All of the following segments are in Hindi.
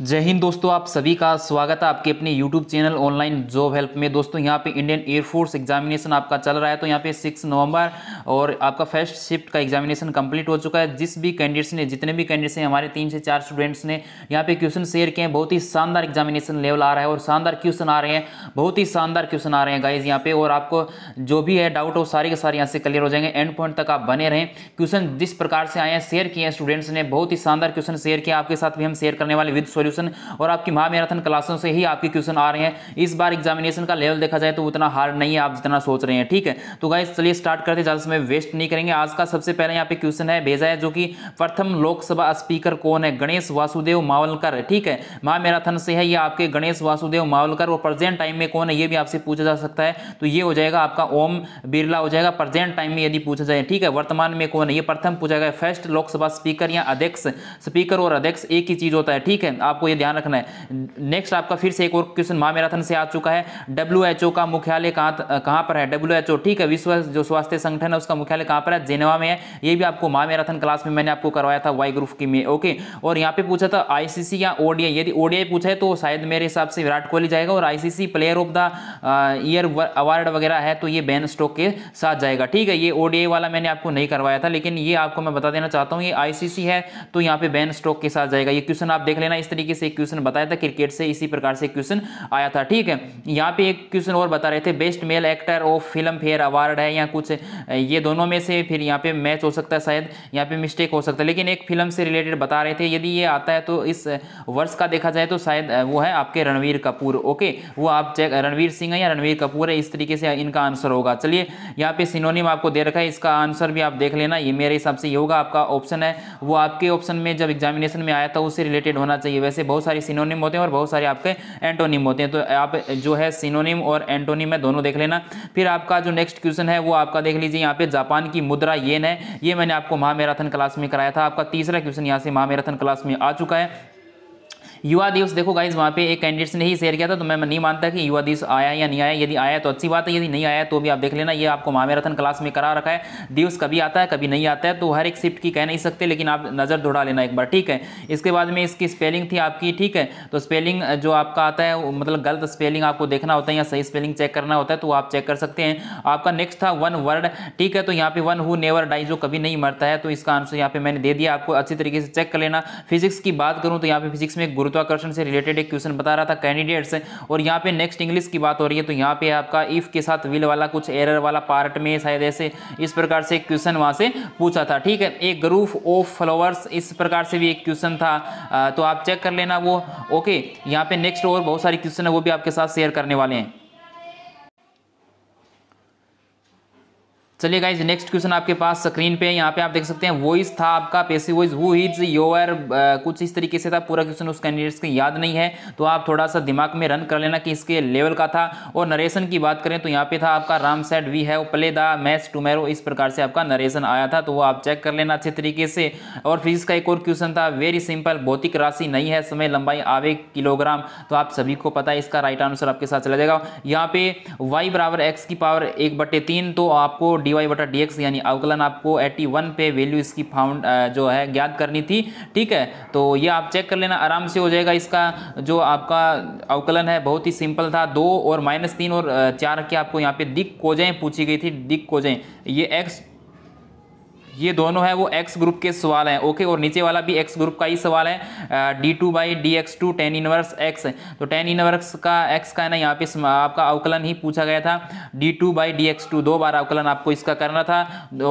जय हिंद दोस्तों आप सभी का स्वागत है आपके अपने YouTube channel online job help में दोस्तों यहाँ पे इंडियन एयरफोर्स एग्जामिनेशन आपका चल रहा है तो यहाँ पे सिक्स नवंबर और आपका फर्स्ट शिफ्ट का एग्जामिनेशन कंप्लीट हो चुका है जिस भी कैंडिडेट्स ने जितने भी कैंडिडेट्स हैं हमारे तीन से चार स्टूडेंट्स ने यहाँ पे क्वेश्चन शेयर किए हैं बहुत ही शानदार एग्जामिनेशन लेवल आ रहा है और शानदार क्वेश्चन आ रहे हैं बहुत ही शानदार क्वेश्चन आ रहे हैं गाइज यहाँ पे और आपको जो भी है डाउट हो सारे के सारे यहाँ से क्लियर हो जाएंगे एंड पॉइंट तक आप बने रहें क्वेश्चन जिस प्रकार से आए हैं शेयर किए हैं स्टूडेंट्स ने बहुत ही शानदार क्वेश्चन शेयर किया आपके साथ भी हम शेयर करने वाले विद सोल्यूशन और आपकी महामैराथन क्लासों से ही आपके क्वेश्चन आ रहे हैं इस बार एग्जामिनेशन का लेवल देखा जाए तो उतना हार्ड नहीं है आप जितना सोच रहे हैं ठीक है तो गाइज चलिए स्टार्ट करते ज़्यादा समय वेस्ट नहीं करेंगे आज का सबसे पहले यहाँ पे क्वेश्चन है भेजा है जो कि प्रथम लोकसभा स्पीकर कौन है गणेश वासुदेव मावलकर ठीक है महामैराथन से है ये आपके गणेश वासुदेव मावलकर और प्रेजेंट टाइम में कौन है ये भी आपसे पूछा जा सकता है तो ये हो जाएगा आपका ओम बिरला हो जाएगा प्रेजेंट टाइम में यदि पूछा जाए ठीक है वर्तमान में कौन है ये प्रथम पूछा गया फर्स्ट लोकसभा स्पीकर या अध्यक्ष स्पीकर और अध्यक्ष एक ही चीज होता है ठीक है आप आपको यह ध्यान रखना है नेक्स्ट आपका फिर से एक और क्वेश्चन महा मैराथन से आ चुका है डब्ल्यू का मुख्यालय कहाँ कहाँ पर है डब्ल्यू ठीक है विश्व जो स्वास्थ्य संगठन है उसका मुख्यालय कहाँ पर है जेनेवा में है ये भी आपको महा मैराथन क्लास में मैंने आपको करवाया था वाई ग्रुप की में ओके और यहाँ पे पूछा था आईसीसी या ओडिया यदि ओडिया पूछा है तो शायद मेरे हिसाब से विराट कोहली जाएगा और ICC player of the year award वगैरह है तो ये बैन स्टोक के साथ जाएगा ठीक है ये ओडीआई वाला मैंने आपको नहीं करवाया था लेकिन ये आपको मैं बता देना चाहता हूँ ये आईसीसी है तो यहाँ पे बैन स्टोक के साथ जाएगा ये क्वेश्चन आप देख लेना इस तरीके तरीके से क्वेश्चन बताया था क्रिकेट से इसी प्रकार से क्वेश्चन आया था ठीक है यहाँ पे एक क्वेश्चन और बता रहे थे best male actor of Filmfare award है या कुछ ये दोनों में से फिर यहाँ पे मैच हो सकता है शायद यहाँ पे मिस्टेक हो सकता है लेकिन एक फिल्म से रिलेटेड बता रहे थे यदि ये आता है तो इस वर्ष का देखा जाए तो शायद वो है आपके रणवीर कपूर ओके वो आप चेक रणवीर सिंह है या रणवीर कपूर है इस तरीके से इनका आंसर होगा चलिए यहाँ पे सिनोनिम आपको दे रखा है इसका आंसर भी आप देख लेना ये मेरे हिसाब से ये होगा आपका ऑप्शन है वो आपके ऑप्शन में जब एग्जामिनेशन में आया था उससे रिलेटेड होना चाहिए वैसे ऐसे बहुत सारे सिनोनिम होते हैं और बहुत सारे आपके एंटोनिम होते हैं तो आप जो है सिनोनिम और एंटोनिम है दोनों देख लेना फिर आपका जो नेक्स्ट क्वेश्चन है वो आपका देख लीजिए यहाँ पे जापान की मुद्रा येन है ये मैंने आपको महामैराथन क्लास में कराया था आपका तीसरा क्वेश्चन यहाँ से महामैराथन क्लास में आ चुका है युवा दिवस देखो गाइज वहाँ पे एक कैंडिडेट्स ने ही शेयर किया था तो मैं नहीं मानता कि युवा दिवस आया या नहीं आया यदि आया तो अच्छी बात है यदि नहीं आया तो भी आप देख लेना ये आपको महामैराथन क्लास में करा रखा है दिवस कभी आता है कभी नहीं आता है तो हर एक शिफ्ट की कह नहीं सकते लेकिन आप नज़र दौड़ा लेना एक बार ठीक है इसके बाद में इसकी स्पेलिंग थी आपकी ठीक है तो स्पेलिंग जो आपका आता है मतलब गलत स्पेलिंग आपको देखना होता है या सही स्पेलिंग चेक करना होता है तो आप चेक कर सकते हैं आपका नेक्स्ट था वन वर्ड ठीक है तो यहाँ पे वन हु नेवर डाई जो कभी नहीं मरता है तो इसका आंसर यहाँ पे मैंने दे दिया आपको अच्छी तरीके से चेक कर लेना फिजिक्स की बात करूँ तो यहाँ पे फिजिक्स में गुरुत्व गुरुत्वाकर्षण से रिलेटेड एक क्वेश्चन बता रहा था कैंडिडेट्स और यहाँ पे नेक्स्ट इंग्लिश की बात हो रही है तो यहाँ पे आपका इफ के साथ विल वाला कुछ एरर वाला पार्ट में शायद ऐसे इस प्रकार से क्वेश्चन वहाँ से पूछा था ठीक है एक ग्रूफ ऑफ फ्लावर्स इस प्रकार से भी एक क्वेश्चन था तो आप चेक कर लेना वो ओके यहाँ पे नेक्स्ट और बहुत सारे क्वेश्चन है वो भी आपके साथ शेयर करने वाले हैं चलिए गाइज नेक्स्ट क्वेश्चन आपके पास स्क्रीन पे यहाँ पे आप देख सकते हैं वॉइस था आपका passive voice who is your कुछ इस तरीके से था पूरा क्वेश्चन उस कैंडिडेट्स के याद नहीं है तो आप थोड़ा सा दिमाग में रन कर लेना कि इसके लेवल का था और नरेशन की बात करें तो यहाँ पे था आपका राम सेट वी है प्ले द मैच टुमेरो इस प्रकार से आपका नरेशन आया था तो वो आप चेक कर लेना अच्छे तरीके से और फिजिक्स का एक और क्वेश्चन था वेरी सिंपल भौतिक राशि नहीं है समय लंबाई आवे किलोग्राम तो आप सभी को पता है इसका राइट आंसर आपके साथ चला जाएगा यहाँ पे वाई बराबर एक्स की पावर एक बटे तीन तो आपको डी वाई बटा डी एक्स यानी अवकलन आपको एट्टी वन पे वैल्यू इसकी फाउंड जो है ज्ञात करनी थी ठीक है तो ये आप चेक कर लेना आराम से हो जाएगा इसका जो आपका अवकलन है बहुत ही सिंपल था दो और माइनस तीन और चार के आपको यहाँ पे दिक कोजें पूछी गई थी दिक कोजें ये एक्स ये दोनों है वो एक्स ग्रुप के सवाल हैं ओके और नीचे वाला भी एक्स ग्रुप का ही सवाल है D two by D X two ten inverse X तो टेन इनवर्स का एक्स का है ना यहाँ पे आपका अवकलन ही पूछा गया था D two by D X two दो बार अवकलन आपको इसका करना था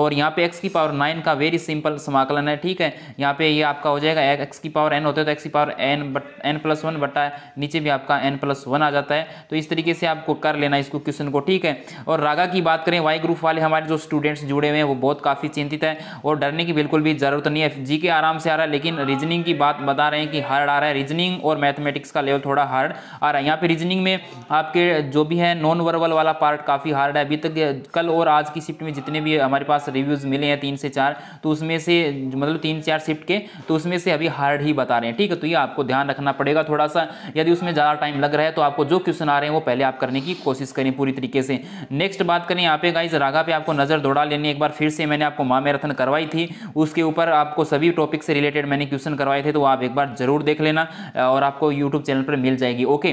और यहाँ पे एक्स की पावर नाइन का वेरी सिंपल समाकलन है ठीक है यहाँ पे ये आपका हो जाएगा एक्स की पावर एन होता है तो एक्स की पावर एन बट एन प्लस वन बटा नीचे भी आपका एन प्लस वन आ जाता है तो इस तरीके से आपको कर लेना इसको क्वेश्चन को ठीक है और रागा की बात करें वाई ग्रुप वाले हमारे जो स्टूडेंट्स जुड़े हुए हैं वो बहुत काफ़ी चिंतित है और डरने की बिल्कुल भी ज़रूरत नहीं है जी के आराम से आ रहा है लेकिन रीजनिंग की बात बता रहे हैं कि हार्ड आ रहा है रीजनिंग और मैथमेटिक्स का लेवल थोड़ा हार्ड आ रहा है यहाँ पे रीजनिंग में आपके जो भी है नॉन वर्बल वाला पार्ट काफ़ी हार्ड है अभी तक कल और आज की शिफ्ट में जितने भी हमारे पास रिव्यूज़ मिले हैं तीन से चार तो उसमें से मतलब तीन चार शिफ्ट के तो उसमें से अभी हार्ड ही बता रहे हैं ठीक है तो ये आपको ध्यान रखना पड़ेगा थोड़ा सा यदि उसमें ज़्यादा टाइम लग रहा है तो आपको जो क्वेश्चन आ रहे हैं वो पहले आप करने की कोशिश करें पूरी तरीके से नेक्स्ट बात करें यहाँ पे गाइज रागा पे आपको नज़र दौड़ा लेनी एक बार फिर से मैंने आपको माँ मेरा मैराथन करवाई थी उसके ऊपर आपको सभी टॉपिक से रिलेटेड मैंने क्वेश्चन करवाए थे तो आप एक बार जरूर देख लेना और आपको यूट्यूब चैनल पर मिल जाएगी ओके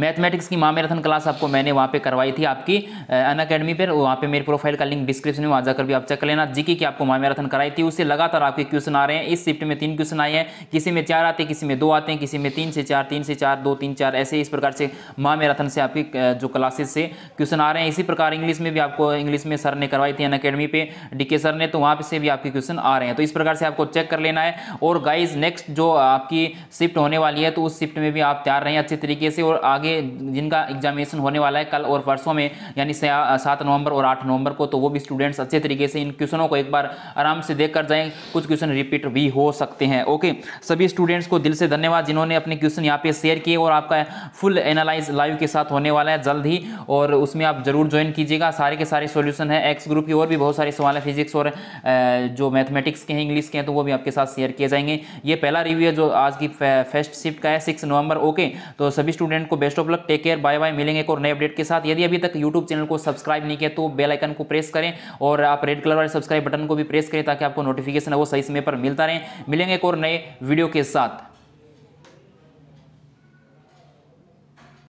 मैथमेटिक्स की माँ मैराथन क्लास आपको मैंने वहाँ पे करवाई थी आपकी अन अकेडमी पर वहाँ पे मेरे प्रोफाइल का लिंक डिस्क्रिप्शन में वहाँ जाकर भी आप चेक कर लेना जीके की आपको माँ मैराथन कराई थी उससे लगातार आपके क्वेश्चन आ रहे हैं इस शिफ्ट में तीन क्वेश्चन आए हैं किसी में चार आते हैं किसी में दो आते हैं किसी में तीन से चार तीन से चार दो तीन चार ऐसे इस प्रकार से माँ मैराथन से आपकी जो क्लासेज से क्वेश्चन आ रहे हैं इसी प्रकार इंग्लिश में भी आपको इंग्लिश में सर ने करवाई थी अन अकेडमी पे डी सर ने तो वहाँ से भी आपके क्वेश्चन आ रहे हैं तो इस प्रकार से आपको चेक कर लेना है और गाइज नेक्स्ट जो आपकी शिफ्ट होने वाली है तो उस शिफ्ट में भी आप तैयार रहें अच्छे तरीके से और आगे आगे जिनका एग्जामिनेशन होने वाला है कल और परसों में यानी सात नवंबर और आठ नवंबर को तो वो भी स्टूडेंट्स अच्छे तरीके से इन क्वेश्चनों को एक बार आराम से देख कर जाए कुछ क्वेश्चन रिपीट भी हो सकते हैं ओके सभी स्टूडेंट्स को दिल से धन्यवाद जिन्होंने अपने क्वेश्चन यहाँ पे शेयर किए और आपका फुल एनालाइज लाइव के साथ होने वाला है जल्द ही और उसमें आप जरूर ज्वाइन कीजिएगा सारे के सारे सोल्यूशन है एक्स ग्रुप की और भी बहुत सारे सवाल है फिजिक्स और जो मैथमेटिक्स के हैं इंग्लिश के हैं तो वो भी आपके साथ शेयर किए जाएंगे ये पहला रिव्यू है जो आज की फेस्ट शिफ्ट का है सिक्स नवंबर ओके तो सभी स्टूडेंट को best best of luck take care bye bye मिलेंगे एक और नए अपडेट के साथ यदि अभी तक यूट्यूब चैनल को सब्सक्राइब नहीं किया तो बेल आइकन को प्रेस करें और आप रेड कलर वाले सब्सक्राइब बटन को भी प्रेस करें ताकि आपको नोटिफिकेशन है वो सही समय पर मिलता रहे मिलेंगे एक और नए वीडियो के साथ